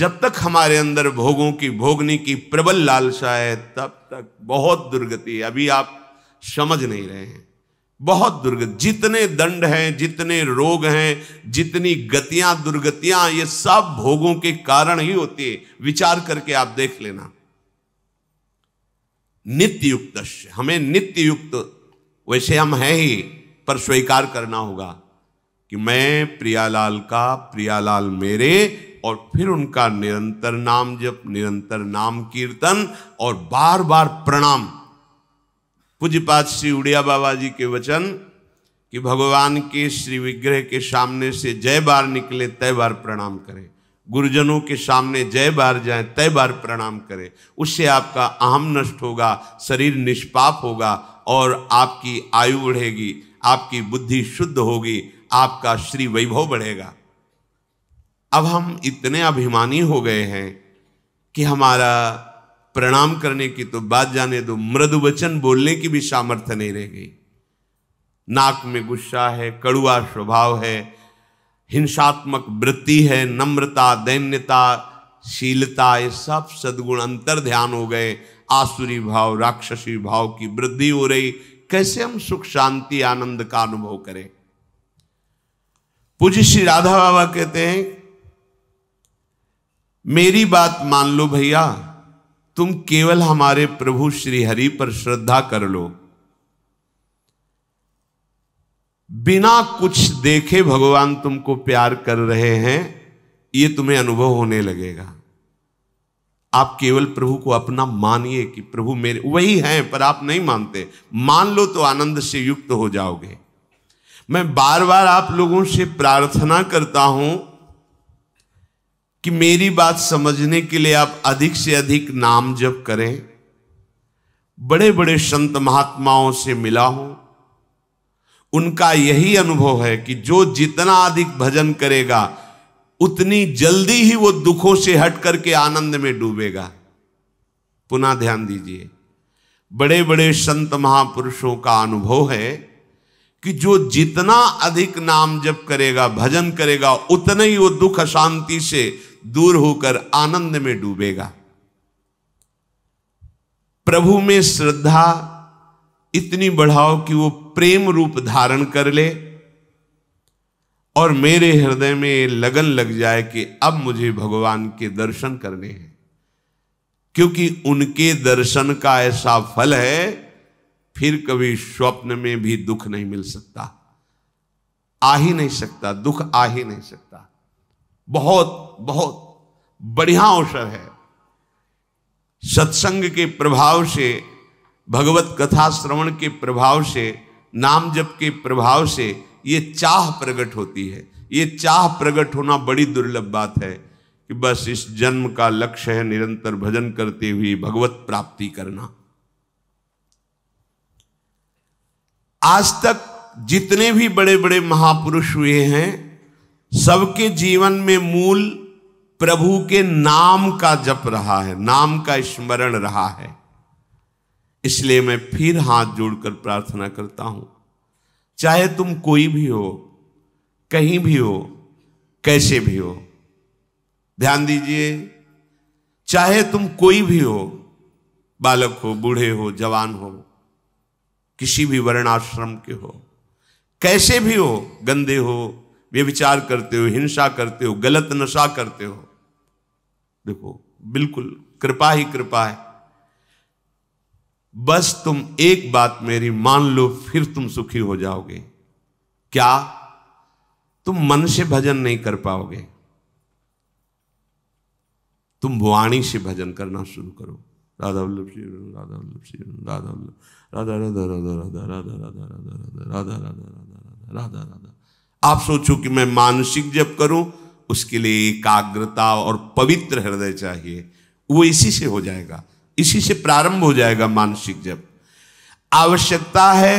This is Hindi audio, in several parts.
जब तक हमारे अंदर भोगों की भोगने की प्रबल लालसा है तब तक बहुत दुर्गति है अभी आप समझ नहीं रहे हैं बहुत दुर्गति जितने दंड हैं जितने रोग हैं जितनी गतियां दुर्गतियां ये सब भोगों के कारण ही होती है विचार करके आप देख लेना नित्य युक्त हमें नित्य युक्त वैसे हम हैं ही पर स्वीकार करना होगा कि मैं प्रियालाल का प्रियालाल मेरे और फिर उनका निरंतर नाम जप निरंतर नाम कीर्तन और बार बार प्रणाम पूज्यपात श्री उड़िया बाबा जी के वचन कि भगवान के श्री विग्रह के सामने से जय बार निकले तय बार प्रणाम करें गुरुजनों के सामने जय बार जाए तय बार प्रणाम करें उससे आपका अहम नष्ट होगा शरीर निष्पाप होगा और आपकी आयु बढ़ेगी आपकी बुद्धि शुद्ध होगी आपका श्री वैभव बढ़ेगा अब हम इतने अभिमानी हो गए हैं कि हमारा प्रणाम करने की तो बात जाने दो मृदु वचन बोलने की भी सामर्थ्य नहीं रह गई नाक में गुस्सा है कड़ुआ स्वभाव है हिंसात्मक वृत्ति है नम्रता दैन्यता शीलता ये सब सदगुण अंतर ध्यान हो गए आसुरी भाव राक्षसी भाव की वृद्धि हो रही कैसे हम सुख शांति आनंद का अनुभव करें पूज्य श्री राधा बाबा कहते हैं मेरी बात मान लो भैया तुम केवल हमारे प्रभु श्री हरि पर श्रद्धा कर लो बिना कुछ देखे भगवान तुमको प्यार कर रहे हैं ये तुम्हें अनुभव होने लगेगा आप केवल प्रभु को अपना मानिए कि प्रभु मेरे वही हैं पर आप नहीं मानते मान लो तो आनंद से युक्त हो जाओगे मैं बार बार आप लोगों से प्रार्थना करता हूं कि मेरी बात समझने के लिए आप अधिक से अधिक नाम जप करें बड़े बड़े संत महात्माओं से मिला हूं उनका यही अनुभव है कि जो जितना अधिक भजन करेगा उतनी जल्दी ही वो दुखों से हट करके आनंद में डूबेगा पुनः ध्यान दीजिए बड़े बड़े संत महापुरुषों का अनुभव है कि जो जितना अधिक नाम जप करेगा भजन करेगा उतना ही वो दुख अशांति से दूर होकर आनंद में डूबेगा प्रभु में श्रद्धा इतनी बढ़ाओ कि वो प्रेम रूप धारण कर ले और मेरे हृदय में लगन लग जाए कि अब मुझे भगवान के दर्शन करने हैं क्योंकि उनके दर्शन का ऐसा फल है फिर कभी स्वप्न में भी दुख नहीं मिल सकता आ ही नहीं सकता दुख आ ही नहीं सकता बहुत बहुत बढ़िया अवसर है सत्संग के प्रभाव से भगवत कथा श्रवण के प्रभाव से नाम जप के प्रभाव से ये चाह प्रकट होती है ये चाह प्रकट होना बड़ी दुर्लभ बात है कि बस इस जन्म का लक्ष्य है निरंतर भजन करते हुए भगवत प्राप्ति करना आज तक जितने भी बड़े बड़े महापुरुष हुए हैं सबके जीवन में मूल प्रभु के नाम का जप रहा है नाम का स्मरण रहा है इसलिए मैं फिर हाथ जोड़कर प्रार्थना करता हूं चाहे तुम कोई भी हो कहीं भी हो कैसे भी हो ध्यान दीजिए चाहे तुम कोई भी हो बालक हो बूढ़े हो जवान हो किसी भी वर्णाश्रम के हो कैसे भी हो गंदे हो व्यविचार करते हो हिंसा करते हो गलत नशा करते हो देखो बिल्कुल कृपा ही कृपा है बस तुम एक बात मेरी मान लो फिर तुम सुखी हो जाओगे क्या तुम मन से भजन नहीं कर पाओगे तुम वाणी से भजन करना शुरू करो राधा वल्लभ श्री राधा वल्लभ श्री राधा वल्लभ राधा राधा राधा राधा राधा राधा राधा राधा राधा राधा राधा राधा आप सोचो कि मैं मानसिक जब करूं उसके लिए एकाग्रता और पवित्र हृदय चाहिए वो इसी से हो जाएगा इसी से प्रारंभ हो जाएगा मानसिक जब आवश्यकता है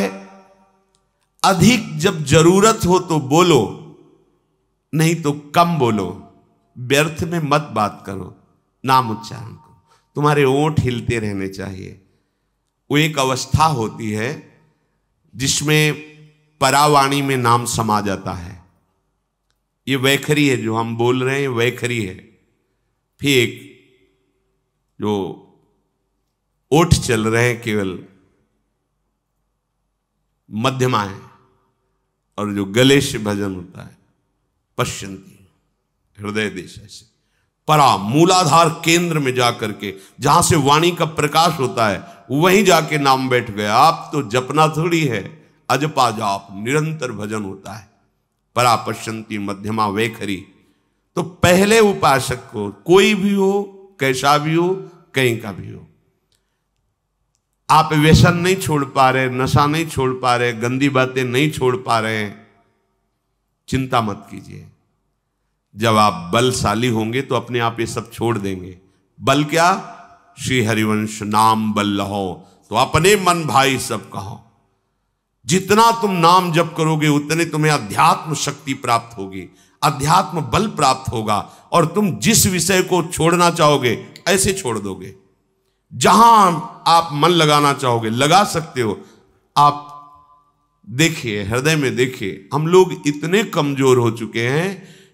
अधिक जब जरूरत हो तो बोलो नहीं तो कम बोलो व्यर्थ में मत बात करो नाम उच्चारण करो तुम्हारे ओठ हिलते रहने चाहिए वो एक अवस्था होती है जिसमें परावाणी में नाम समा जाता है ये वैखरी है जो हम बोल रहे हैं वैखरी है फिर एक जो ओठ चल रहे हैं केवल मध्यमा है और जो गलेश भजन होता है पश्चंती हृदय देश ऐसे परा मूलाधार केंद्र में जाकर के जहां से वाणी का प्रकाश होता है वहीं जाके नाम बैठ गया आप तो जपना थोड़ी है अजपा जाप निरंतर भजन होता है परापश्यंती मध्यमा वे खरी तो पहले उपासक को कोई भी हो कैसा भी हो कहीं का भी हो आप व्यसन नहीं छोड़ पा रहे नशा नहीं छोड़ पा रहे गंदी बातें नहीं छोड़ पा रहे चिंता मत कीजिए जब आप बलशाली होंगे तो अपने आप ये सब छोड़ देंगे बल क्या श्री हरिवंश नाम बल लहो तो अपने मन भाई सब कहो जितना तुम नाम जप करोगे उतने तुम्हें अध्यात्म शक्ति प्राप्त होगी अध्यात्म बल प्राप्त होगा और तुम जिस विषय को छोड़ना चाहोगे ऐसे छोड़ दोगे जहां आप मन लगाना चाहोगे लगा सकते हो आप देखिए हृदय में देखिए हम लोग इतने कमजोर हो चुके हैं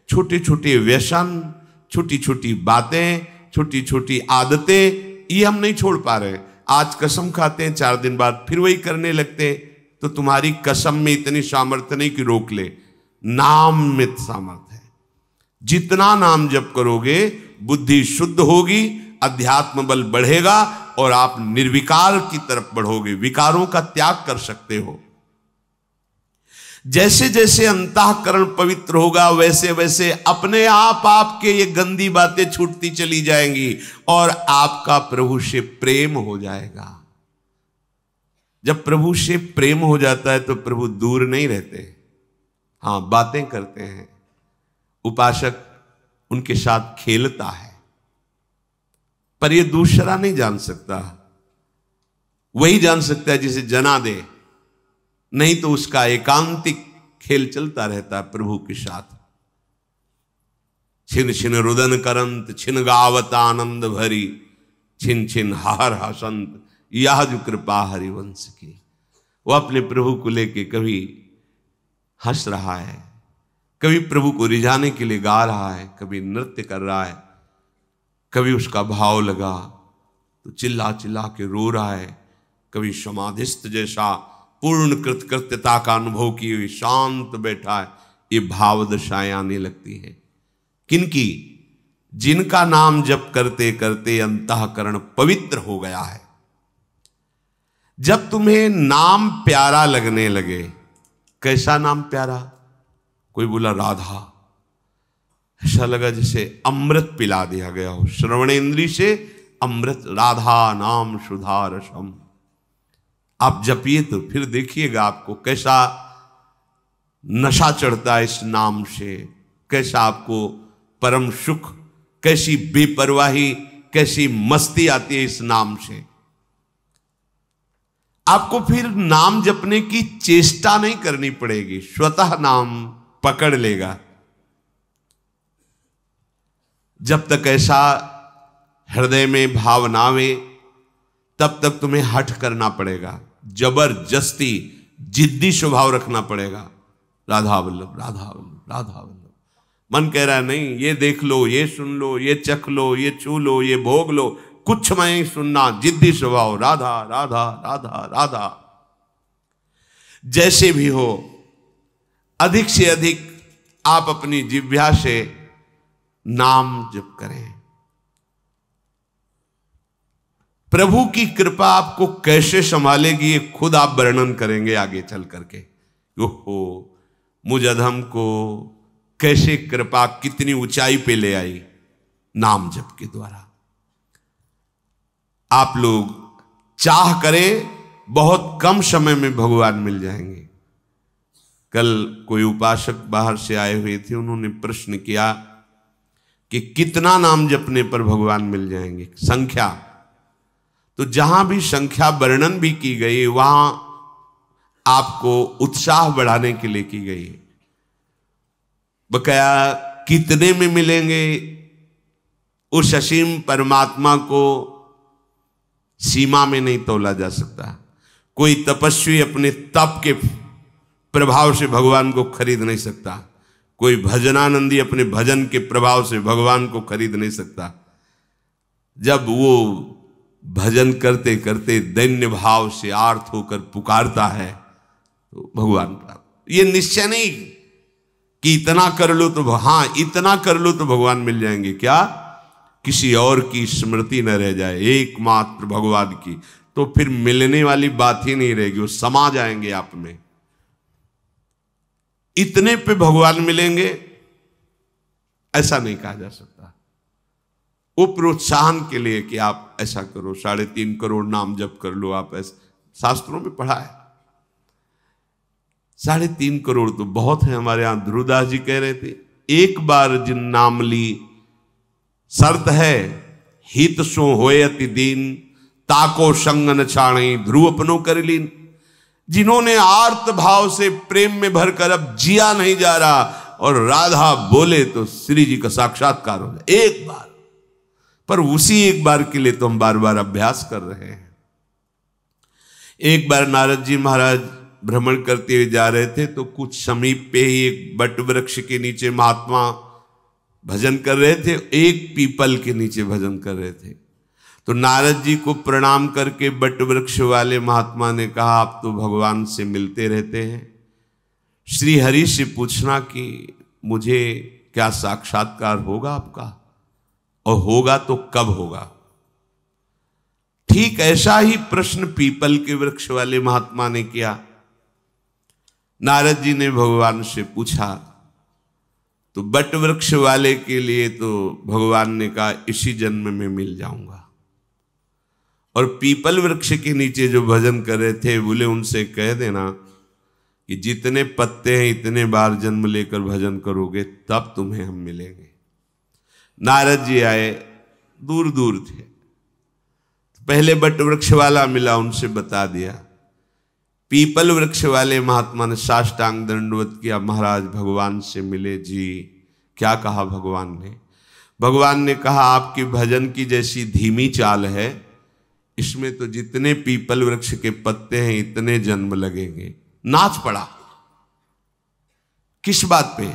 छोटे छोटे व्यसन छोटी छोटी बातें छोटी छोटी आदतें ये हम नहीं छोड़ पा रहे आज कसम खाते हैं चार दिन बाद फिर वही करने लगते हैं तो तुम्हारी कसम में इतनी सामर्थ्य नहीं कि रोक ले नाम में सामर्थ्य है जितना नाम जप करोगे बुद्धि शुद्ध होगी अध्यात्म बल बढ़ेगा और आप निर्विकार की तरफ बढ़ोगे विकारों का त्याग कर सकते हो जैसे जैसे अंतकरण पवित्र होगा वैसे वैसे अपने आप आपके ये गंदी बातें छूटती चली जाएंगी और आपका प्रभु से प्रेम हो जाएगा जब प्रभु से प्रेम हो जाता है तो प्रभु दूर नहीं रहते हाँ बातें करते हैं उपासक उनके साथ खेलता है पर यह दूसरा नहीं जान सकता वही जान सकता है जिसे जना दे नहीं तो उसका एकांतिक खेल चलता रहता है प्रभु के साथ छिन छिन रुदन करंत छिन गावत आनंद भरी छिन छिन हर हसंत यह जो कृपा हरिवंश की वो अपने प्रभु को लेके कभी हंस रहा है कभी प्रभु को रिझाने के लिए गा रहा है कभी नृत्य कर रहा है कभी उसका भाव लगा तो चिल्ला चिल्ला के रो रहा है कभी समाधिस्थ जैसा पूर्ण कृतकृत्यता का अनुभव किए हुए शांत बैठा है ये भाव दशाएं आने लगती हैं किनकी जिनका नाम जप करते करते अंतकरण पवित्र हो गया है जब तुम्हें नाम प्यारा लगने लगे कैसा नाम प्यारा कोई बोला राधा ऐसा लगा जैसे अमृत पिला दिया गया हो श्रवणेन्द्री से अमृत राधा नाम सुधा रसम आप जपिए तो फिर देखिएगा आपको कैसा नशा चढ़ता है इस नाम से कैसा आपको परम सुख कैसी बेपरवाही कैसी मस्ती आती है इस नाम से आपको फिर नाम जपने की चेष्टा नहीं करनी पड़ेगी स्वतः नाम पकड़ लेगा जब तक ऐसा हृदय में भाव ना आवे तब तक तुम्हें हट करना पड़ेगा जबरदस्ती जिद्दी स्वभाव रखना पड़ेगा राधा वल्लभ राधा वल्लभ राधा वल्लभ मन कह रहा है नहीं ये देख लो ये सुन लो ये चख लो ये छू लो ये भोग लो कुछ मैं सुनना जिद्दी स्वभाव राधा राधा राधा राधा जैसे भी हो अधिक से अधिक आप अपनी जिव्या से नाम जप करें प्रभु की कृपा आपको कैसे संभालेगी ये खुद आप वर्णन करेंगे आगे चल करके ओहो मुझ अधम को कैसे कृपा कितनी ऊंचाई पे ले आई नाम जप के द्वारा आप लोग चाह करें बहुत कम समय में भगवान मिल जाएंगे कल कोई उपासक बाहर से आए हुए थे उन्होंने प्रश्न किया कि कितना नाम जपने पर भगवान मिल जाएंगे संख्या तो जहां भी संख्या वर्णन भी की गई वहां आपको उत्साह बढ़ाने के लिए की गई बकाया कितने में मिलेंगे उस असीम परमात्मा को सीमा में नहीं तोला जा सकता कोई तपस्वी अपने तप के प्रभाव से भगवान को खरीद नहीं सकता कोई भजनानंदी अपने भजन के प्रभाव से भगवान को खरीद नहीं सकता जब वो भजन करते करते दैन्य भाव से आर्थ होकर पुकारता है तो भगवान प्राप्त ये निश्चय नहीं कि इतना कर लो तो हां इतना कर लो तो भगवान मिल जाएंगे क्या किसी और की स्मृति न रह जाए एकमात्र भगवान की तो फिर मिलने वाली बात ही नहीं रहेगी वो समा जाएंगे आप में इतने पे भगवान मिलेंगे ऐसा नहीं कहा जा सकता वो प्रोत्साहन के लिए कि आप ऐसा करो साढ़े तीन करोड़ नाम जप कर लो आप ऐसा शास्त्रों में पढ़ा है साढ़े तीन करोड़ तो बहुत है हमारे यहां ध्रुवदास जी कह रहे थे एक बार जिन नाम ली शर्त है हित सो होए अति दीन ताको संग न ध्रुव अपनो कर लीन जिन्होंने आर्त भाव से प्रेम में भरकर अब जिया नहीं जा रहा और राधा बोले तो श्री जी का साक्षात्कार हो जाए एक बार पर उसी एक बार के लिए तो हम बार बार अभ्यास कर रहे हैं एक बार नारद जी महाराज भ्रमण करते हुए जा रहे थे तो कुछ समीप पे ही एक बट वृक्ष के नीचे महात्मा भजन कर रहे थे एक पीपल के नीचे भजन कर रहे थे तो नारद जी को प्रणाम करके बट वृक्ष वाले महात्मा ने कहा आप तो भगवान से मिलते रहते हैं श्री हरि से पूछना कि मुझे क्या साक्षात्कार होगा आपका और होगा तो कब होगा ठीक ऐसा ही प्रश्न पीपल के वृक्ष वाले महात्मा ने किया नारद जी ने भगवान से पूछा तो बट वृक्ष वाले के लिए तो भगवान ने कहा इसी जन्म में मिल जाऊंगा और पीपल वृक्ष के नीचे जो भजन कर रहे थे बोले उनसे कह देना कि जितने पत्ते हैं इतने बार जन्म लेकर भजन करोगे तब तुम्हें हम मिलेंगे नारद जी आए दूर दूर थे तो पहले बट वृक्ष वाला मिला उनसे बता दिया पीपल वृक्ष वाले महात्मा ने साष्टांग दंडवत किया महाराज भगवान से मिले जी क्या कहा भगवान ने भगवान ने कहा आपकी भजन की जैसी धीमी चाल है इसमें तो जितने पीपल वृक्ष के पत्ते हैं इतने जन्म लगेंगे नाच पड़ा किस बात पे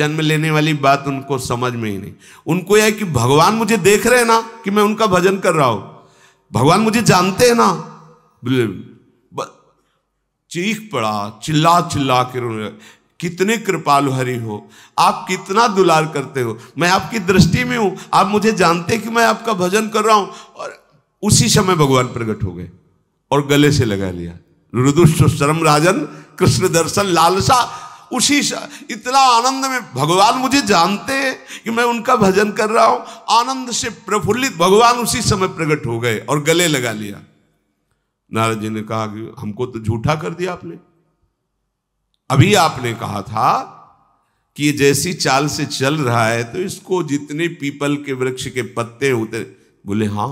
जन्म लेने वाली बात उनको समझ में ही नहीं उनको यह कि भगवान मुझे देख रहे हैं ना कि मैं उनका भजन कर रहा हूं भगवान मुझे जानते हैं ना चीख पड़ा चिल्ला चिल्ला कर रोने कितने कृपालु हरि हो आप कितना दुलार करते हो मैं आपकी दृष्टि में हूं आप मुझे जानते कि मैं आपका भजन कर रहा हूं और उसी समय भगवान प्रकट हो गए और गले से लगा लिया रुदुष्ट शरम राजन कृष्ण दर्शन लालसा उसी इतना आनंद में भगवान मुझे जानते हैं कि मैं उनका भजन कर रहा हूं आनंद से प्रफुल्लित भगवान उसी समय प्रकट हो गए और गले लगा लिया नारद जी ने कहा कि हमको तो झूठा कर दिया आपने अभी आपने कहा था कि जैसी चाल से चल रहा है तो इसको जितने पीपल के वृक्ष के पत्ते होते बोले हाँ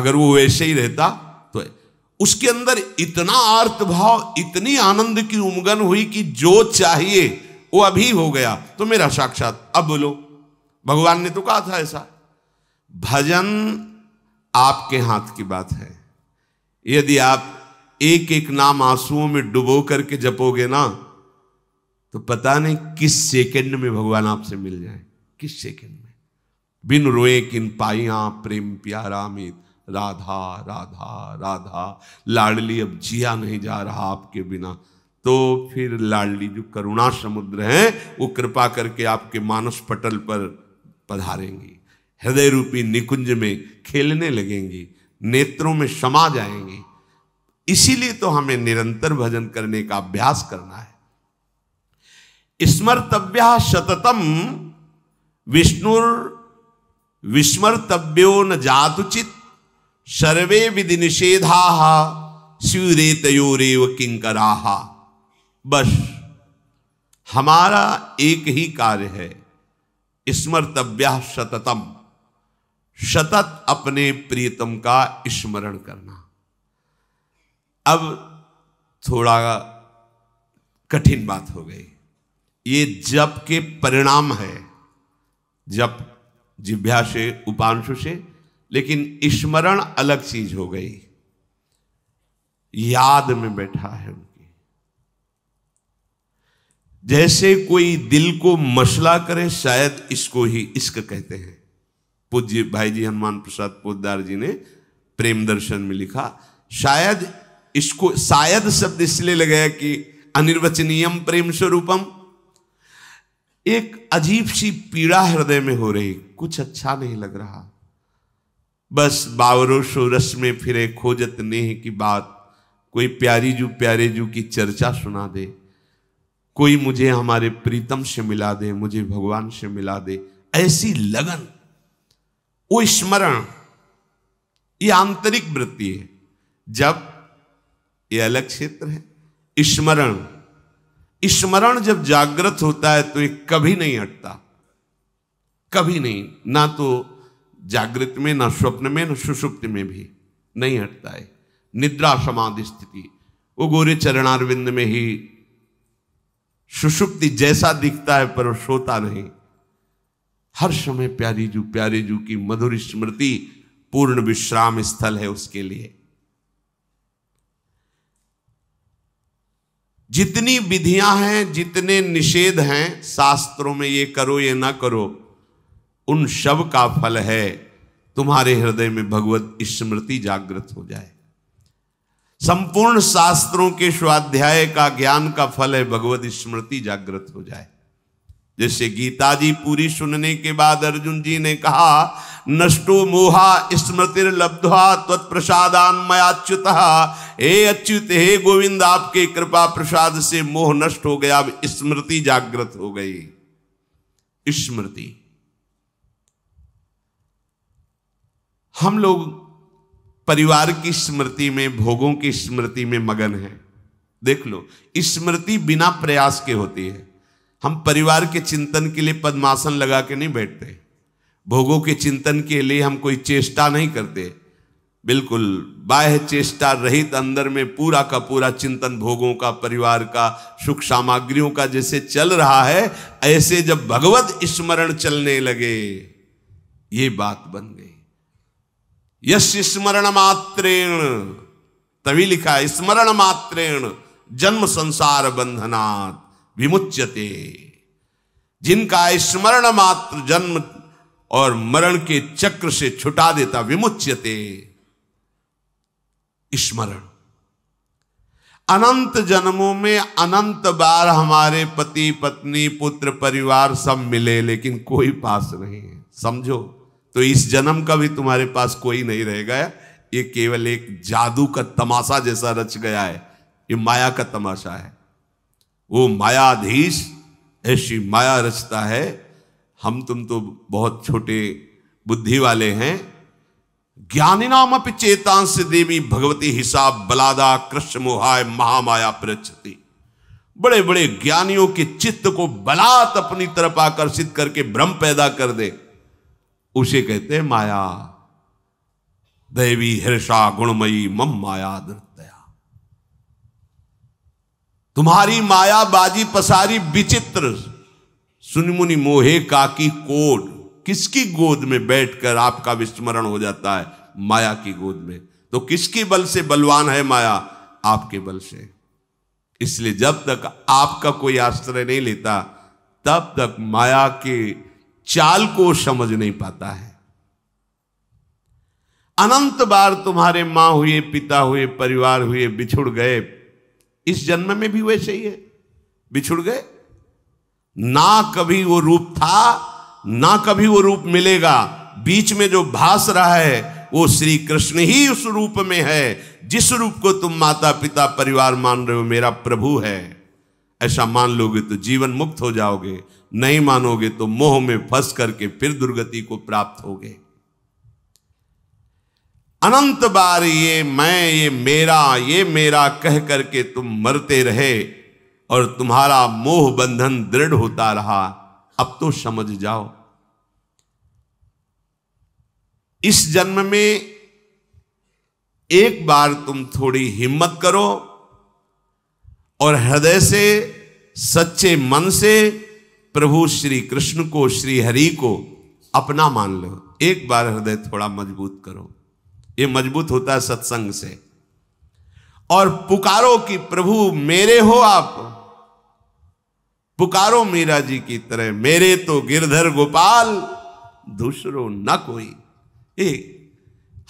अगर वो वैसे ही रहता तो उसके अंदर इतना आर्त भाव इतनी आनंद की उमगन हुई कि जो चाहिए वो अभी हो गया तो मेरा साक्षात अब बोलो भगवान ने तो कहा था ऐसा भजन आपके हाथ की बात है यदि आप एक एक नाम आंसुओं में डुबो करके जपोगे ना तो पता नहीं किस सेकंड में भगवान आपसे मिल जाए किस सेकंड में बिन रोए किन पाइया प्रेम प्यारा मित राधा राधा राधा लाडली अब जिया नहीं जा रहा आपके बिना तो फिर लाडली जो करुणा समुद्र हैं वो कृपा करके आपके मानस पटल पर पधारेंगी हृदय रूपी निकुंज में खेलने लगेंगी नेत्रों में समा जाएंगी इसीलिए तो हमें निरंतर भजन करने का अभ्यास करना है स्मर्तव्य सततम विष्णु विस्मर्तव्यो न जातुचित सर्वे विधि निषेधा शिवरे तयोरेव बस हमारा एक ही कार्य है स्मर्तव्य सततम सतत अपने प्रियतम का स्मरण करना अब थोड़ा कठिन बात हो गई ये जप के परिणाम है जप जिभ्या से उपांशु से लेकिन स्मरण अलग चीज हो गई याद में बैठा है उनकी जैसे कोई दिल को मसला करे शायद इसको ही इश्क कहते हैं पूज्य भाई जी हनुमान प्रसाद पोदार जी ने प्रेम दर्शन में लिखा शायद इसको शायद शब्द इसलिए लगाया कि अनिर्वचनीयम प्रेम स्वरूपम एक अजीब सी पीड़ा हृदय में हो रही कुछ अच्छा नहीं लग रहा बस बावरो सोरस में फिरे खोजत नेह की बात कोई प्यारी जू प्यारे जू की चर्चा सुना दे कोई मुझे हमारे प्रीतम से मिला दे मुझे भगवान से मिला दे ऐसी लगन वो स्मरण ये आंतरिक वृत्ति है जब ये अलग क्षेत्र है स्मरण स्मरण जब जागृत होता है तो ये कभी नहीं हटता कभी नहीं ना तो जागृत में ना स्वप्न में ना सुषुप्त में भी नहीं हटता है निद्रा समाधि स्थिति वो गोरे चरणारविंद में ही सुषुप्ति जैसा दिखता है पर सोता नहीं हर समय प्यारी जू प्यारे जू की मधुर स्मृति पूर्ण विश्राम स्थल है उसके लिए जितनी विधियां हैं जितने निषेध हैं शास्त्रों में ये करो ये ना करो उन शब का फल है तुम्हारे हृदय में भगवत स्मृति जागृत हो जाए संपूर्ण शास्त्रों के स्वाध्याय का ज्ञान का फल है भगवत स्मृति जागृत हो जाए जैसे गीता जी पूरी सुनने के बाद अर्जुन जी ने कहा नष्टो मोहा स्मृतिर लब्धवा तत्प्रसादान मयाच्युत हे अच्युत हे गोविंद आपके कृपा प्रसाद से मोह नष्ट हो गया अब स्मृति जागृत हो गई स्मृति हम लोग परिवार की स्मृति में भोगों की स्मृति में मगन है देख लो स्मृति बिना प्रयास के होती है हम परिवार के चिंतन के लिए पद्मासन लगा के नहीं बैठते भोगों के चिंतन के लिए हम कोई चेष्टा नहीं करते बिल्कुल बाह्य चेष्टा रहित अंदर में पूरा का पूरा चिंतन भोगों का परिवार का सुख सामग्रियों का जैसे चल रहा है ऐसे जब भगवत स्मरण चलने लगे ये बात बन गई यश स्मरण मात्रेण तभी लिखा स्मरण मात्रेण जन्म संसार बंधनात् विमुच्यते जिनका स्मरण मात्र जन्म और मरण के चक्र से छुटा देता विमुच्यते स्मरण अनंत जन्मों में अनंत बार हमारे पति पत्नी पुत्र परिवार सब मिले लेकिन कोई पास नहीं समझो तो इस जन्म का भी तुम्हारे पास कोई नहीं रहेगा ये केवल एक जादू का तमाशा जैसा रच गया है ये माया का तमाशा है वो मायाधीश ऐसी माया रचता है हम तुम तो बहुत छोटे बुद्धि वाले हैं ज्ञानी नाम अपनी चेतांश देवी भगवती हिसाब बलादा कृष्ण मोहाय महामाया प्रचति बड़े बड़े ज्ञानियों के चित्त को बलात् अपनी तरफ आकर्षित करके भ्रम पैदा कर दे उसे कहते हैं माया दैवी हृषा गुणमयी मम माया तुम्हारी माया बाजी पसारी विचित्र सुनमुनि मोहे काकी कोड किसकी गोद में बैठकर आपका विस्मरण हो जाता है माया की गोद में तो किसकी बल से बलवान है माया आपके बल से इसलिए जब तक आपका कोई आश्रय नहीं लेता तब तक माया के चाल को समझ नहीं पाता है अनंत बार तुम्हारे मां हुए पिता हुए परिवार हुए बिछुड़ गए इस जन्म में भी वैसे ही है बिछुड़ गए ना कभी वो रूप था ना कभी वो रूप मिलेगा बीच में जो भास रहा है वो श्री कृष्ण ही उस रूप में है जिस रूप को तुम माता पिता परिवार मान रहे हो मेरा प्रभु है ऐसा मान लोगे तो जीवन मुक्त हो जाओगे नहीं मानोगे तो मोह में फंस करके फिर दुर्गति को प्राप्त होगे अनंत बार ये मैं ये मेरा ये मेरा कह करके तुम मरते रहे और तुम्हारा मोह बंधन दृढ़ होता रहा अब तो समझ जाओ इस जन्म में एक बार तुम थोड़ी हिम्मत करो और हृदय से सच्चे मन से प्रभु श्री कृष्ण को श्री हरि को अपना मान लो एक बार हृदय थोड़ा मजबूत करो ये मजबूत होता है सत्संग से और पुकारो कि प्रभु मेरे हो आप पुकारो मीरा जी की तरह मेरे तो गिरधर गोपाल दूसरो न कोई ए,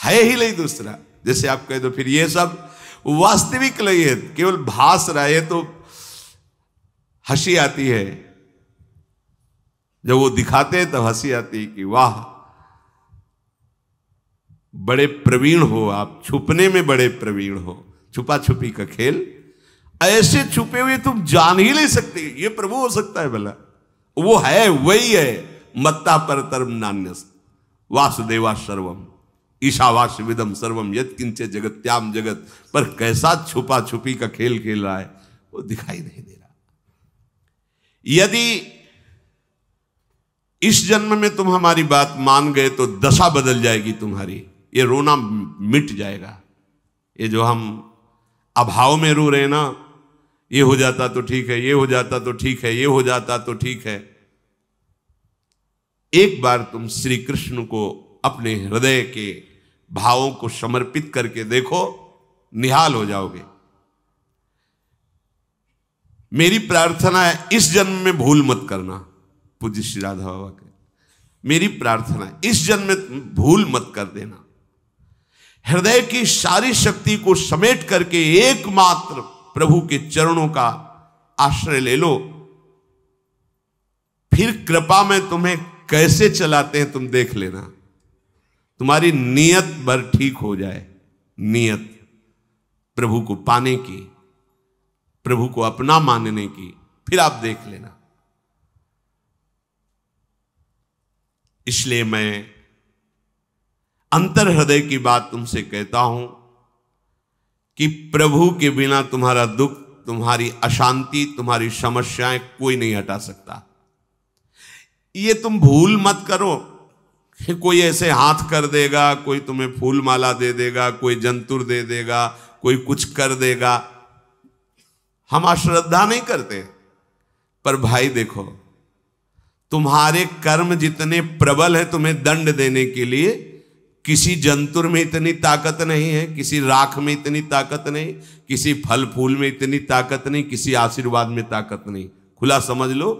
है ही नहीं दूसरा जैसे आप कह दो फिर ये सब वास्तविक नहीं है केवल भास रहा है तो हंसी आती है जब वो दिखाते हैं तब तो हंसी आती है कि वाह बड़े प्रवीण हो आप छुपने में बड़े प्रवीण हो छुपा छुपी का खेल ऐसे छुपे हुए तुम जान ही नहीं सकते ये प्रभु हो सकता है भला वो है वही है मत्ता पर तरम नान्य वासुदेवा सर्वम ईशावास विदम सर्वम यद किंचे त्याम जगत पर कैसा छुपा छुपी का खेल खेल रहा है वो दिखाई नहीं दे रहा यदि इस जन्म में तुम हमारी बात मान गए तो दशा बदल जाएगी तुम्हारी ये रोना मिट जाएगा ये जो हम अभाव में रो रहे ना ये हो जाता तो ठीक है ये हो जाता तो ठीक है ये हो जाता तो ठीक है एक बार तुम श्री कृष्ण को अपने हृदय के भावों को समर्पित करके देखो निहाल हो जाओगे मेरी प्रार्थना है इस जन्म में भूल मत करना पूज्य श्री राधा बाबा के मेरी प्रार्थना है इस जन्म में भूल मत कर देना हृदय की सारी शक्ति को समेट करके एकमात्र प्रभु के चरणों का आश्रय ले लो फिर कृपा में तुम्हें कैसे चलाते हैं तुम देख लेना तुम्हारी नियत भर ठीक हो जाए नियत प्रभु को पाने की प्रभु को अपना मानने की फिर आप देख लेना इसलिए मैं अंतर हृदय की बात तुमसे कहता हूं कि प्रभु के बिना तुम्हारा दुख तुम्हारी अशांति तुम्हारी समस्याएं कोई नहीं हटा सकता ये तुम भूल मत करो कि कोई ऐसे हाथ कर देगा कोई तुम्हें फूल माला दे देगा कोई जंतुर दे देगा कोई कुछ कर देगा हम अश्रद्धा नहीं करते पर भाई देखो तुम्हारे कर्म जितने प्रबल है तुम्हें दंड देने के लिए किसी जंतुर में इतनी ताकत नहीं है किसी राख में इतनी ताकत नहीं किसी फल फूल में इतनी ताकत नहीं किसी आशीर्वाद में ताकत नहीं खुला समझ लो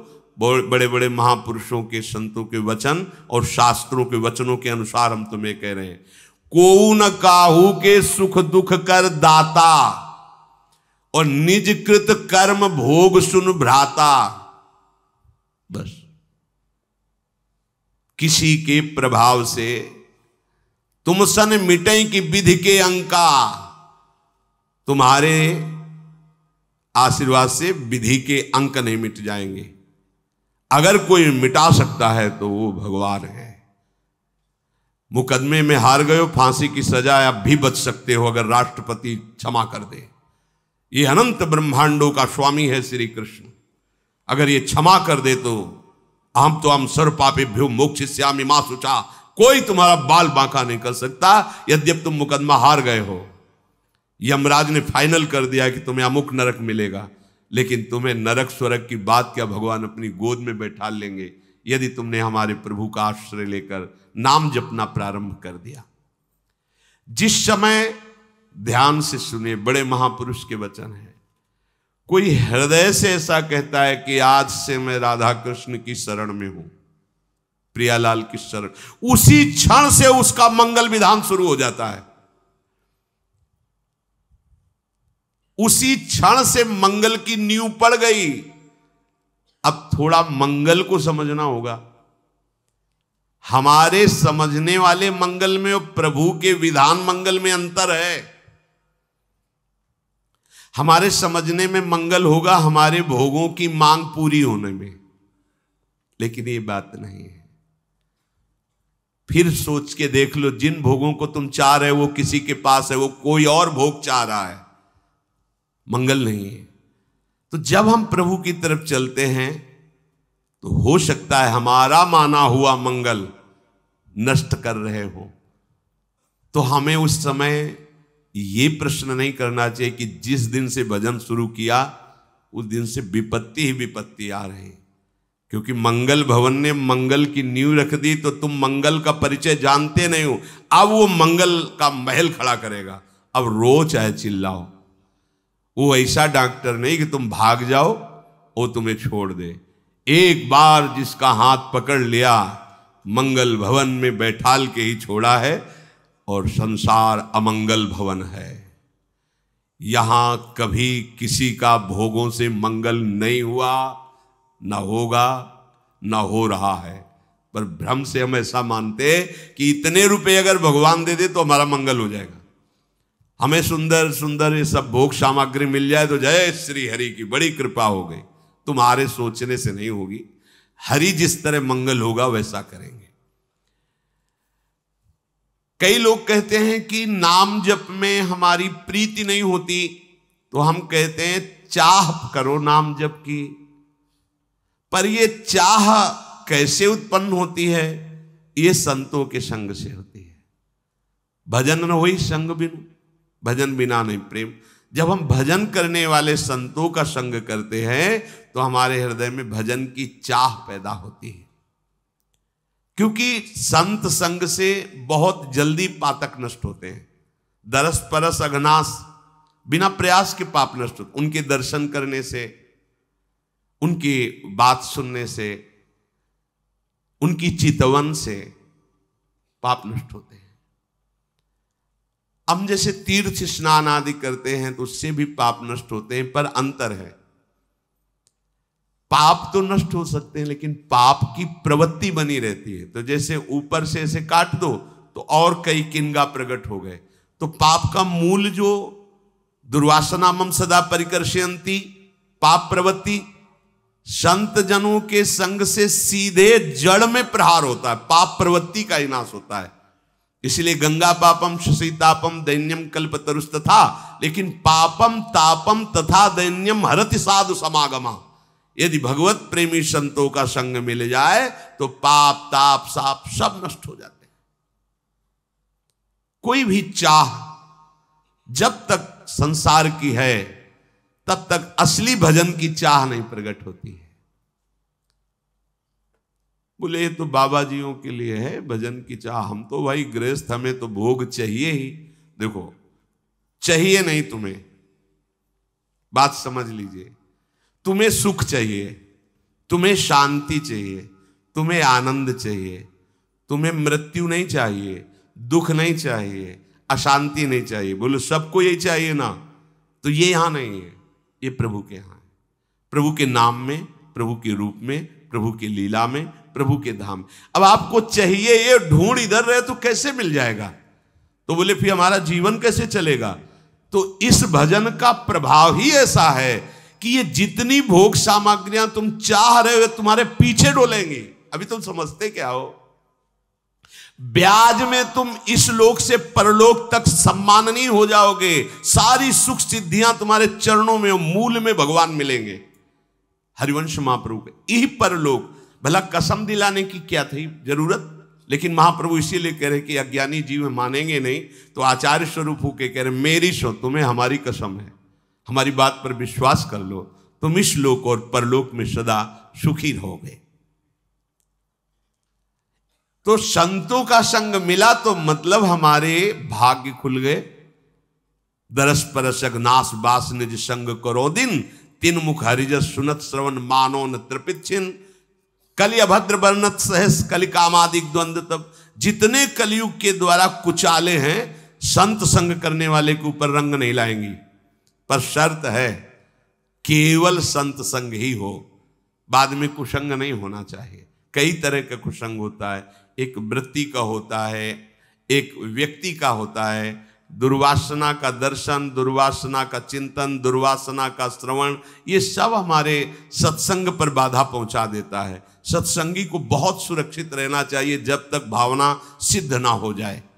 बड़े बड़े महापुरुषों के संतों के वचन और शास्त्रों के वचनों के अनुसार हम तुम्हें कह रहे हैं को न काहू के सुख दुख कर दाता और निज कृत कर्म भोग सुन भ्राता बस किसी के प्रभाव से तुम सन मिटे की विधि के अंका तुम्हारे आशीर्वाद से विधि के अंक नहीं मिट जाएंगे अगर कोई मिटा सकता है तो वो भगवान है मुकदमे में हार गए हो फांसी की सजा आप भी बच सकते हो अगर राष्ट्रपति क्षमा कर दे ये अनंत ब्रह्मांडों का स्वामी है श्री कृष्ण अगर ये क्षमा कर दे तो हम तो हम सर्व पापे भ्यू मोक्ष श्यामी मा सुचा कोई तुम्हारा बाल बांका नहीं कर सकता यद्यप तुम मुकदमा हार गए हो यमराज ने फाइनल कर दिया कि तुम्हें अमुक नरक मिलेगा लेकिन तुम्हें नरक स्वरक की बात क्या भगवान अपनी गोद में बैठा लेंगे यदि तुमने हमारे प्रभु का आश्रय लेकर नाम जपना प्रारंभ कर दिया जिस समय ध्यान से सुने बड़े महापुरुष के वचन है कोई हृदय से ऐसा कहता है कि आज से मैं राधा कृष्ण की शरण में हूं प्रियालाल की शरण उसी क्षण से उसका मंगल विधान शुरू हो जाता है उसी क्षण से मंगल की नींव पड़ गई अब थोड़ा मंगल को समझना होगा हमारे समझने वाले मंगल में और प्रभु के विधान मंगल में अंतर है हमारे समझने में मंगल होगा हमारे भोगों की मांग पूरी होने में लेकिन ये बात नहीं है फिर सोच के देख लो जिन भोगों को तुम चाह रहे हो वो किसी के पास है वो कोई और भोग चाह रहा है मंगल नहीं है तो जब हम प्रभु की तरफ चलते हैं तो हो सकता है हमारा माना हुआ मंगल नष्ट कर रहे हो तो हमें उस समय ये प्रश्न नहीं करना चाहिए कि जिस दिन से भजन शुरू किया उस दिन से विपत्ति ही विपत्ति आ रही क्योंकि मंगल भवन ने मंगल की नींव रख दी तो तुम मंगल का परिचय जानते नहीं हो अब वो मंगल का महल खड़ा करेगा अब रो चाहे चिल्लाओ वो ऐसा डॉक्टर नहीं कि तुम भाग जाओ वो तुम्हें छोड़ दे एक बार जिसका हाथ पकड़ लिया मंगल भवन में बैठाल के ही छोड़ा है और संसार अमंगल भवन है यहां कभी किसी का भोगों से मंगल नहीं हुआ न होगा ना हो रहा है पर भ्रम से हम ऐसा मानते कि इतने रुपए अगर भगवान दे दे तो हमारा मंगल हो जाएगा हमें सुंदर सुंदर ये सब भोग सामग्री मिल जाए तो जय श्री हरि की बड़ी कृपा हो गई तुम्हारे सोचने से नहीं होगी हरि जिस तरह मंगल होगा वैसा करेंगे कई लोग कहते हैं कि नाम जप में हमारी प्रीति नहीं होती तो हम कहते हैं चाह करो नाम जप की पर ये चाह कैसे उत्पन्न होती है ये संतों के संग से होती है भजन न हो संग बिनु भजन बिना नहीं प्रेम जब हम भजन करने वाले संतों का संग करते हैं तो हमारे हृदय में भजन की चाह पैदा होती है क्योंकि संत संग से बहुत जल्दी पातक नष्ट होते हैं दरस परस अघनाश बिना प्रयास के पाप नष्ट होते उनके दर्शन करने से उनकी बात सुनने से उनकी चितवन से पाप नष्ट होते हैं हम जैसे तीर्थ स्नान आदि करते हैं तो उससे भी पाप नष्ट होते हैं पर अंतर है पाप तो नष्ट हो सकते हैं लेकिन पाप की प्रवृत्ति बनी रहती है तो जैसे ऊपर से ऐसे काट दो तो और कई किनगा प्रकट हो गए तो पाप का मूल जो दुर्वासना मम सदा परिकर्षयंती पाप प्रवृत्ति संत जनों के संग से सीधे जड़ में प्रहार होता है पाप प्रवृत्ति का विनाश होता है इसलिए गंगा पापम शशितापम दैन्यम कल्प तरुष तथा लेकिन पापम तापम तथा दैन्यम हरति साधु समागमा यदि भगवत प्रेमी संतों का संग मिल जाए तो पाप ताप साप सब नष्ट हो जाते हैं कोई भी चाह जब तक संसार की है तब तक असली भजन की चाह नहीं प्रकट होती है बोले ये तो बाबा जीओं के लिए है भजन की चाह हम तो भाई गृहस्थ हमें तो भोग चाहिए ही देखो चाहिए नहीं तुम्हें बात समझ लीजिए तुम्हें सुख चाहिए तुम्हें शांति चाहिए तुम्हें आनंद चाहिए तुम्हें मृत्यु नहीं चाहिए दुख नहीं चाहिए अशांति नहीं चाहिए बोलो सबको यही चाहिए ना तो ये यहां नहीं है ये प्रभु के यहाँ है प्रभु के नाम में प्रभु के रूप में प्रभु की लीला में प्रभु के धाम अब आपको चाहिए ये ढूंढ इधर रहे तो कैसे मिल जाएगा तो बोले फिर हमारा जीवन कैसे चलेगा तो इस भजन का प्रभाव ही ऐसा है कि ये जितनी भोग सामग्रियां तुम चाह रहे हो तुम्हारे पीछे डोलेंगे अभी तुम समझते क्या हो ब्याज में तुम इस लोक से परलोक तक सम्माननीय हो जाओगे सारी सुख सिद्धियां तुम्हारे चरणों में मूल में भगवान मिलेंगे हरिवंश महाप्रभु के यही परलोक भला कसम दिलाने की क्या थी जरूरत लेकिन महाप्रभु इसीलिए कह रहे कि अज्ञानी जीव मानेंगे नहीं तो आचार्य स्वरूप होके कह रहे मेरी सो तुम्हें हमारी कसम है हमारी बात पर विश्वास कर लो तुम इस लोक और परलोक में सदा सुखी रहोगे तो संतों का संग मिला तो मतलब हमारे भाग्य खुल गए दरस परसक नास बास निज संग करो दिन तीन मुख हरिज सुनत श्रवण न त्रिपित छिन्न कलि अभद्र वर्णत सहस कलि कामादिक द्वंद तब जितने कलयुग के द्वारा कुचाले हैं संत संग करने वाले के ऊपर रंग नहीं लाएंगी पर शर्त है केवल संत संग ही हो बाद में कुसंग नहीं होना चाहिए कई तरह का कुसंग होता है एक वृत्ति का होता है एक व्यक्ति का होता है दुर्वासना का दर्शन दुर्वासना का चिंतन दुर्वासना का श्रवण ये सब हमारे सत्संग पर बाधा पहुंचा देता है सत्संगी को बहुत सुरक्षित रहना चाहिए जब तक भावना सिद्ध ना हो जाए